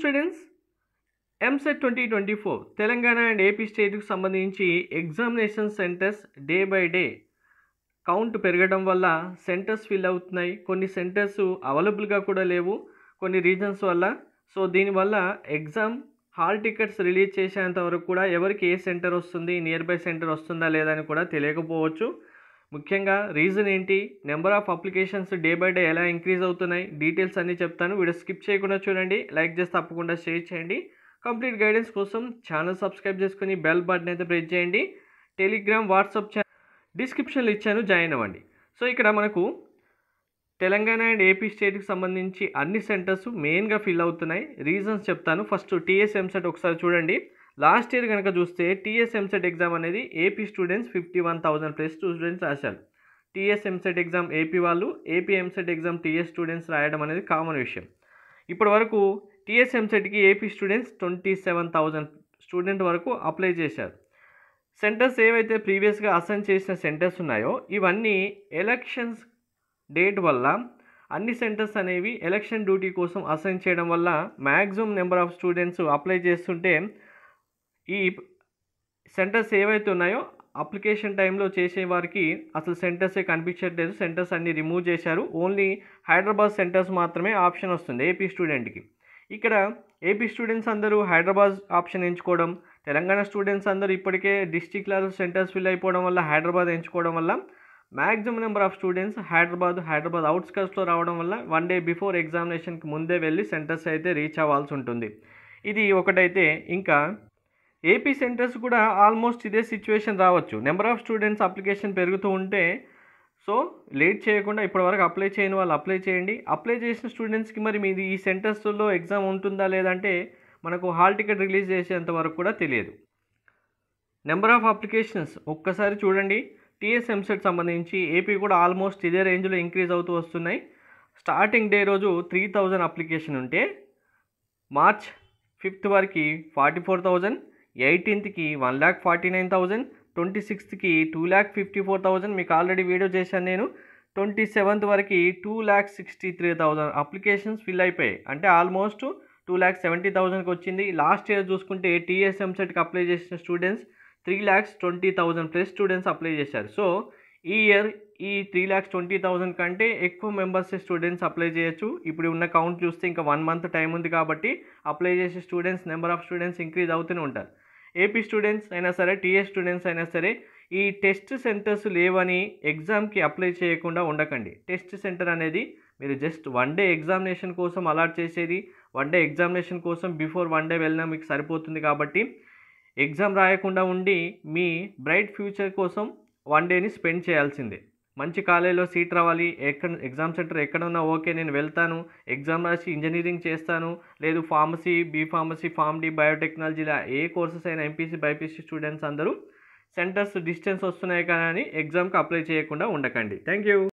students EAMCET twenty twenty four Telangana and AP స్టేట్కి సంబంధించి examination centres day by day count పెరగడం వల్ల centres fill అవుతున్నాయి కొన్ని సెంటర్స్ అవైలబుల్గా కూడా లేవు కొన్ని రీజన్స్ వల్ల సో దీనివల్ల ఎగ్జామ్ హాల్ టికెట్స్ రిలీజ్ చేసేంత వరకు కూడా ఎవరికి ఏ సెంటర్ వస్తుంది నియర్ బై సెంటర్ వస్తుందా లేదా అని కూడా తెలియకపోవచ్చు ముఖ్యంగా రీజన్ ఏంటి number of applications day by day ఎలా ఇంక్రీజ్ అవుతున్నాయి డీటెయిల్స్ అన్నీ చెప్తాను వీడియో స్కిప్ చేయకుండా చూడండి లైక్ చేసి తప్పకుండా షేర్ చేయండి కంప్లీట్ గైడెన్స్ కోసం ఛానల్ సబ్స్క్రైబ్ చేసుకుని బెల్ బటన్ అయితే ప్రెస్ చేయండి టెలిగ్రామ్ వాట్సాప్ ఛానల్ డిస్క్రిప్షన్లో ఇచ్చాను జాయిన్ అవ్వండి సో ఇక్కడ మనకు తెలంగాణ అండ్ ఏపీ స్టేట్కి సంబంధించి అన్ని సెంటర్స్ మెయిన్గా ఫిల్ అవుతున్నాయి రీజన్స్ చెప్తాను ఫస్ట్ టీఎస్ఎంసెట్ ఒకసారి చూడండి లాస్ట్ ఇయర్ కనుక చూస్తే టీఎస్ఎంసెట్ ఎగ్జామ్ అనేది AP students fifty one thousand plus students రాశారు టీఎస్ఎంసెట్ ఎగ్జామ్ ఏపీ వాళ్ళు AP EAMCET exam TS students రాయడం అనేది కామన్ విషయం ఇప్పటి వరకు టీఎస్ఎంసెట్కి AP students twenty seven thousand student వరకు అప్లై చేశారు సెంటర్స్ ఏవైతే ప్రీవియస్గా అసైన్ చేసిన సెంటర్స్ ఉన్నాయో ఇవన్నీ ఎలక్షన్స్ డేట్ వల్ల అన్ని సెంటర్స్ అనేవి ఎలక్షన్ డ్యూటీ కోసం అసైన్ చేయడం వల్ల maximum number of students apply చేస్తుంటే ఈ సెంటర్స్ ఏవైతే ఉన్నాయో అప్లికేషన్ టైంలో చేసే వారికి అసలు సెంటర్సే కనిపించట్లేదు సెంటర్స్ అన్ని రిమూవ్ చేశారు ఓన్లీ హైదరాబాద్ సెంటర్స్ మాత్రమే ఆప్షన్ వస్తుంది ఏపీ స్టూడెంట్కి ఇక్కడ ఏపీ స్టూడెంట్స్ అందరూ హైదరాబాద్ ఆప్షన్ ఎంచుకోవడం తెలంగాణ స్టూడెంట్స్ అందరూ ఇప్పటికే డిస్టిక్ లెవెల్ సెంటర్స్ ఫిల్ అయిపోవడం వల్ల హైదరాబాద్ ఎంచుకోవడం వల్ల maximum number of students Hyderabad Hyderabad అవుట్స్కట్స్లో రావడం వల్ల వన్ డే బిఫోర్ ఎగ్జామినేషన్కి ముందే వెళ్ళి సెంటర్స్ అయితే రీచ్ అవ్వాల్సి ఉంటుంది ఇది ఒకటైతే ఇంకా ఏపీ సెంటర్స్ కూడా ఆల్మోస్ట్ ఇదే సిచ్యువేషన్ రావచ్చు నెంబర్ ఆఫ్ స్టూడెంట్స్ అప్లికేషన్ పెరుగుతూ ఉంటే సో లేట్ చేయకుండా ఇప్పటివరకు అప్లై చేయని వాళ్ళు అప్లై చేయండి అప్లై చేసిన స్టూడెంట్స్కి మరి మీది ఈ సెంటర్స్లో ఎగ్జామ్ ఉంటుందా లేదంటే మనకు హాల్ టికెట్ రిలీజ్ చేసేంత వరకు కూడా తెలియదు నెంబర్ ఆఫ్ అప్లికేషన్స్ ఒక్కసారి చూడండి టీఎస్ఎంసెట్ సంబంధించి ఏపీ కూడా ఆల్మోస్ట్ ఇదే రేంజ్లో ఇంక్రీజ్ అవుతూ వస్తున్నాయి స్టార్టింగ్ డే రోజు త్రీ థౌజండ్ అప్లికేషన్ ఉంటే మార్చ్ ఫిఫ్త్ వరకు ఫార్టీ ఫోర్ థౌజండ్ ఎయిటీన్త్కి one lakh forty nine thousand twenty సిక్స్త్కి two lakh fifty four thousand మీకు ఆల్రెడీ వీడియో చేశాను నేను ట్వంటీ సెవెంత్ వరకు two lakh sixty three thousand applications fill అయిపోయాయి అంటే ఆల్మోస్ట్ టూ ల్యాక్ సెవెంటీ థౌజండ్కి వచ్చింది లాస్ట్ ఇయర్ చూసుకుంటే టీఎస్ఎంసెట్కి అప్లై చేసిన students three lakhs twenty thousand plus students apply చేశారు సో ఈ ఇయర్ ఈ త్రీ ల్యాక్స్ ట్వంటీ థౌజండ్ కంటే ఎక్కువ మెంబర్స్ స్టూడెంట్స్ అప్లై చేయొచ్చు ఇప్పుడు ఉన్న కౌంట్ చూస్తే ఇంకా వన్ మంత్ టైం ఉంది కాబట్టి అప్లై చేసే students number of students increase అవుతూనే ఉంటారు ఏపీ స్టూడెంట్స్ అయినా సరే టీఏ స్టూడెంట్స్ అయినా సరే ఈ టెస్ట్ సెంటర్స్ లేవని ఎగ్జామ్కి అప్లై చేయకుండా ఉండకండి టెస్ట్ సెంటర్ అనేది మీరు జస్ట్ వన్ డే ఎగ్జామినేషన్ కోసం అలాట్ చేసేది వన్ డే ఎగ్జామినేషన్ కోసం బిఫోర్ వన్ డే వెళ్ళినా మీకు సరిపోతుంది కాబట్టి ఎగ్జామ్ రాయకుండా ఉండి మీ బ్రైట్ ఫ్యూచర్ కోసం వన్ డేని స్పెండ్ చేయాల్సిందే మంచి కాలేజీలో సీట్ రావాలి ఎక్కడ ఎగ్జామ్ సెంటర్ ఎక్కడ ఉన్నా ఓకే నేను వెళ్తాను ఎగ్జామ్ రాసి ఇంజనీరింగ్ చేస్తాను లేదు ఫార్మసీ బీ ఫార్మసీ బయోటెక్నాలజీ ఇలా ఏ కోర్సెస్ అయినా ఎంపీసీ బైపీసీ స్టూడెంట్స్ అందరూ సెంటర్స్ డిస్టెన్స్ వస్తున్నాయి కానీ ఎగ్జామ్కి అప్లై చేయకుండా ఉండకండి థ్యాంక్ యూ